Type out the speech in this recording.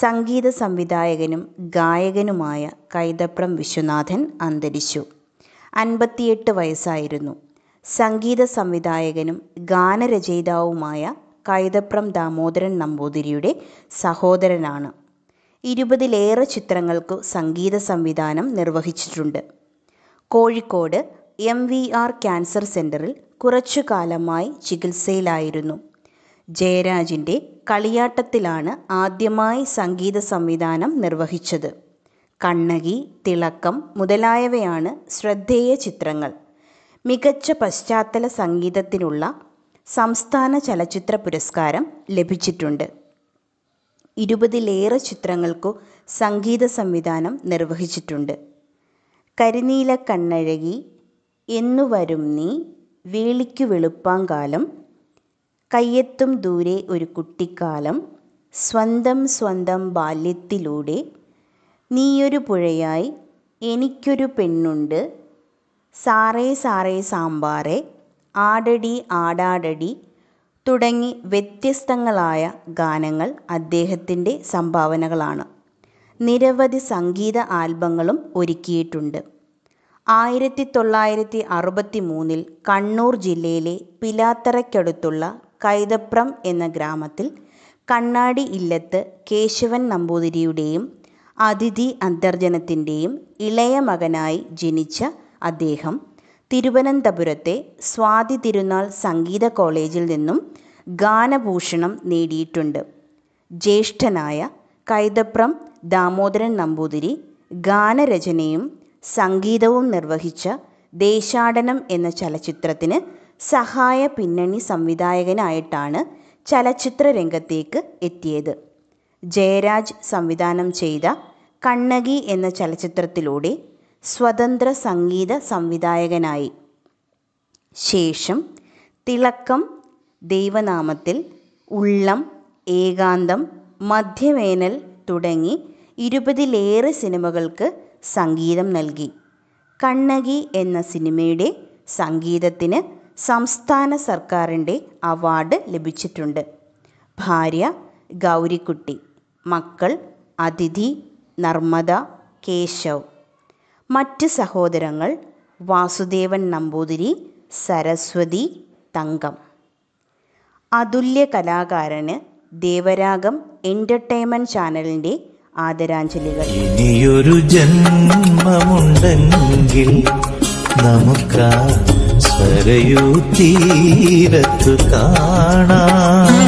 സംഗീത സംവിധായകനും ഗായകനുമായ കൈതപ്രം വിശ്വനാഥൻ അന്തരിച്ചു അൻപത്തിയെട്ട് വയസ്സായിരുന്നു സംഗീത സംവിധായകനും ഗാനരചയിതാവുമായ കൈതപ്രം ദാമോദരൻ നമ്പൂതിരിയുടെ സഹോദരനാണ് ഇരുപതിലേറെ ചിത്രങ്ങൾക്കു സംഗീത സംവിധാനം നിർവഹിച്ചിട്ടുണ്ട് Kozhikode M V R cancer സെൻ്ററിൽ കുറച്ചു കാലമായി ചികിത്സയിലായിരുന്നു ജയരാജിൻ്റെ കളിയാട്ടത്തിലാണ് ആദ്യമായി സംഗീത സംവിധാനം നിർവഹിച്ചത്. കണ്ണകി, തിളക്കം മുതലായവയാണ് ശ്രദ്ധേയ ചിത്രങ്ങൾ. മികച്ച പശ്ചാത്തല സംഗീതത്തിനുള്ള സംസ്ഥാന ചലച്ചിത്ര പുരസ്കാരം ലഭിച്ചിട്ടുണ്ട്. ഇരുപതിലേറെ ചിത്രങ്ങൾക്കു സംഗീത സംവിധാനം നിർവഹിച്ചിട്ടുണ്ട്. കരിനീലക്കണ്ണഴകി, എന്നു വരും നീ, വേളിക്കു വെളുപ്പാങ്കാലം, കയ്യെത്തും ദൂരെ ഒരു കുട്ടിക്കാലം സ്വന്തം സ്വന്തം ബാല്യത്തിലൂടെ നീയൊരു പുഴയായി എനിക്കൊരു പെണ്ണുണ്ട് സാറേ സാറേ സാമ്പാറേ ആടടി ആടാടടി തുടങ്ങി വ്യത്യസ്തങ്ങളായ ഗാനങ്ങൾ അദ്ദേഹത്തിൻ്റെ സംഭാവനകളാണ് നിരവധി സംഗീത ആൽബങ്ങളും ഒരുക്കിയിട്ടുണ്ട് ആയിരത്തി തൊള്ളായിരത്തി അറുപത്തി മൂന്നിൽ കണ്ണൂർ ജില്ലയിലെ പിലാത്തറയ്ക്കടുത്തുള്ള കൈതപ്രം എന്ന ഗ്രാമത്തിൽ കണ്ണാടി ഇല്ലത്ത് കേശവൻ നമ്പൂതിരിയുടെയും അതിഥി അന്തർജനത്തിൻ്റെയും ഇളയ മകനായി ജനിച്ച അദ്ദേഹം തിരുവനന്തപുരത്തെ സ്വാതി തിരുനാൾ സംഗീത കോളേജിൽ നിന്നും ഗാനഭൂഷണം നേടിയിട്ടുണ്ട് ജ്യേഷ്ഠനായ കൈതപ്രം ദാമോദരൻ നമ്പൂതിരി ഗാനരചനയും സംഗീതവും നിർവഹിച്ച ദേശാടനം എന്ന ചലച്ചിത്രത്തിന് സഹായ പിന്നണി സംവിധായകനായിട്ടാണ് ചലച്ചിത്രരംഗത്തേക്ക് എത്തിയത് ജയരാജ് സംവിധാനം ചെയ്ത കണ്ണകി എന്ന ചലച്ചിത്രത്തിലൂടെ സ്വതന്ത്ര സംഗീത സംവിധായകനായി ശേഷം തിളക്കം ദൈവനാമത്തിൽ ഉള്ളം ഏകാന്തം മധ്യവേനൽ തുടങ്ങി ഇരുപതിലേറെ സിനിമകൾക്ക് സംഗീതം നൽകി കണ്ണകി എന്ന സിനിമയുടെ സംഗീതത്തിന് സംസ്ഥാന സർക്കാരിൻ്റെ അവാർഡ് ലഭിച്ചിട്ടുണ്ട് ഭാര്യ ഗൗരിക്കുട്ടി മക്കൾ അതിഥി നർമ്മദ കേശവ് മറ്റ് സഹോദരങ്ങൾ വാസുദേവൻ നമ്പൂതിരി സരസ്വതി തങ്കം അതുല്യ കലാകാരന് ദേവരാഗം എൻ്റർടൈൻമെൻറ്റ് ചാനലിൻ്റെ ആദരാഞ്ജലികൾ ഇനിയൊരു ജന്മമുണ്ടെങ്കിൽ നമുക്കാ കരയൂത്തീരത്തു കാണാം